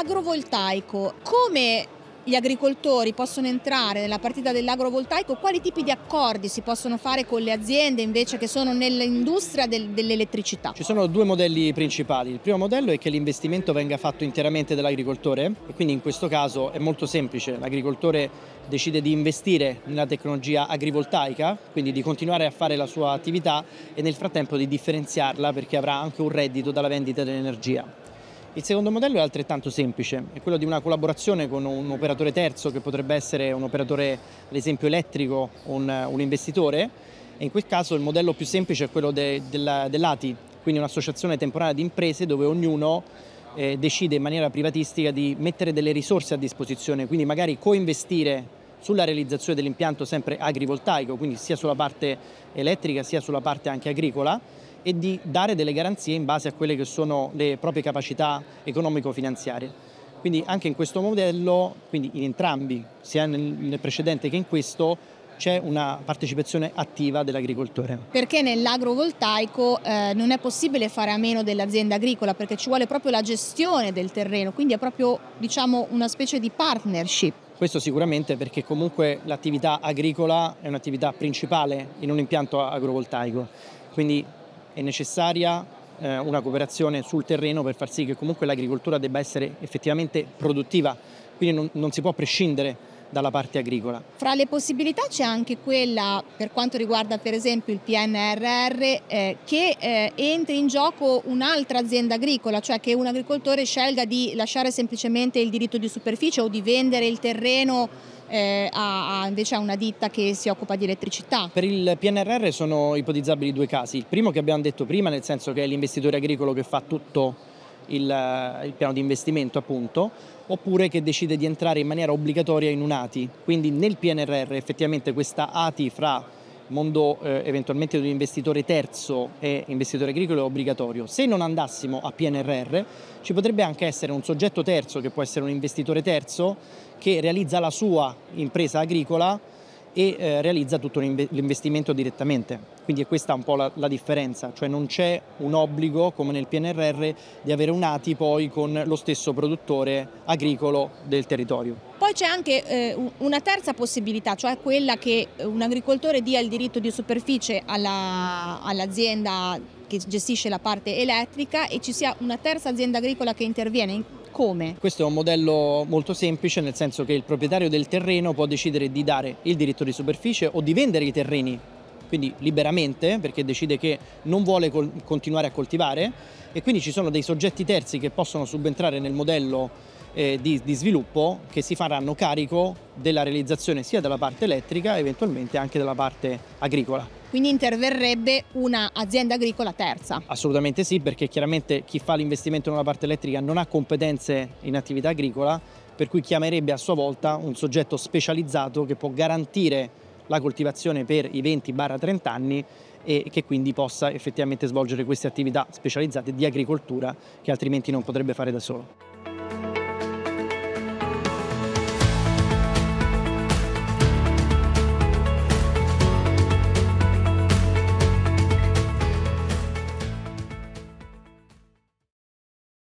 agrovoltaico. Come gli agricoltori possono entrare nella partita dell'agrovoltaico, quali tipi di accordi si possono fare con le aziende invece che sono nell'industria dell'elettricità? Ci sono due modelli principali. Il primo modello è che l'investimento venga fatto interamente dall'agricoltore e quindi in questo caso è molto semplice. L'agricoltore decide di investire nella tecnologia agrivoltaica, quindi di continuare a fare la sua attività e nel frattempo di differenziarla perché avrà anche un reddito dalla vendita dell'energia. Il secondo modello è altrettanto semplice, è quello di una collaborazione con un operatore terzo che potrebbe essere un operatore, ad esempio, elettrico o un, un, investitore. E in quel caso il modello più semplice è quello de, della, dell'ATI, quindi un'associazione temporanea di imprese dove ognuno eh, decide in maniera privatistica di mettere delle risorse a disposizione, quindi magari coinvestire sulla realizzazione dell'impianto sempre agrivoltaico, quindi sia sulla parte elettrica sia sulla parte anche agricola e di dare delle garanzie in base a quelle che sono le proprie capacità economico-finanziarie. Quindi anche in questo modello, quindi in entrambi, sia nel precedente che in questo, c'è una partecipazione attiva dell'agricoltore. Perché nell'agrovoltaico eh, non è possibile fare a meno dell'azienda agricola perché ci vuole proprio la gestione del terreno, quindi è proprio diciamo, una specie di partnership. Questo sicuramente perché comunque l'attività agricola è un'attività principale in un impianto agrovoltaico, quindi è necessaria eh, una cooperazione sul terreno per far sì che comunque l'agricoltura debba essere effettivamente produttiva, quindi non, non si può prescindere dalla parte agricola. Fra le possibilità c'è anche quella per quanto riguarda per esempio il PNRR eh, che eh, entri in gioco un'altra azienda agricola, cioè che un agricoltore scelga di lasciare semplicemente il diritto di superficie o di vendere il terreno eh, a, a, invece a una ditta che si occupa di elettricità. Per il PNRR sono ipotizzabili due casi. Il primo che abbiamo detto prima, nel senso che è l'investitore agricolo che fa tutto il, eh, il piano di investimento appunto, oppure che decide di entrare in maniera obbligatoria in un ATI. Quindi nel PNRR effettivamente questa ATI fra mondo eh, eventualmente di un investitore terzo e investitore agricolo è obbligatorio. Se non andassimo a PNRR ci potrebbe anche essere un soggetto terzo che può essere un investitore terzo che realizza la sua impresa agricola e eh, realizza tutto l'investimento direttamente. Quindi è questa un po' la, la differenza, cioè non c'è un obbligo come nel PNRR di avere un ATI poi con lo stesso produttore agricolo del territorio. Poi c'è anche eh, una terza possibilità, cioè quella che un agricoltore dia il diritto di superficie all'azienda che gestisce la parte elettrica e ci sia una terza azienda agricola che interviene come? Questo è un modello molto semplice nel senso che il proprietario del terreno può decidere di dare il diritto di superficie o di vendere i terreni quindi liberamente perché decide che non vuole continuare a coltivare e quindi ci sono dei soggetti terzi che possono subentrare nel modello eh, di, di sviluppo che si faranno carico della realizzazione sia della parte elettrica eventualmente anche della parte agricola quindi interverrebbe un'azienda agricola terza? Assolutamente sì, perché chiaramente chi fa l'investimento nella parte elettrica non ha competenze in attività agricola, per cui chiamerebbe a sua volta un soggetto specializzato che può garantire la coltivazione per i 20-30 anni e che quindi possa effettivamente svolgere queste attività specializzate di agricoltura che altrimenti non potrebbe fare da solo.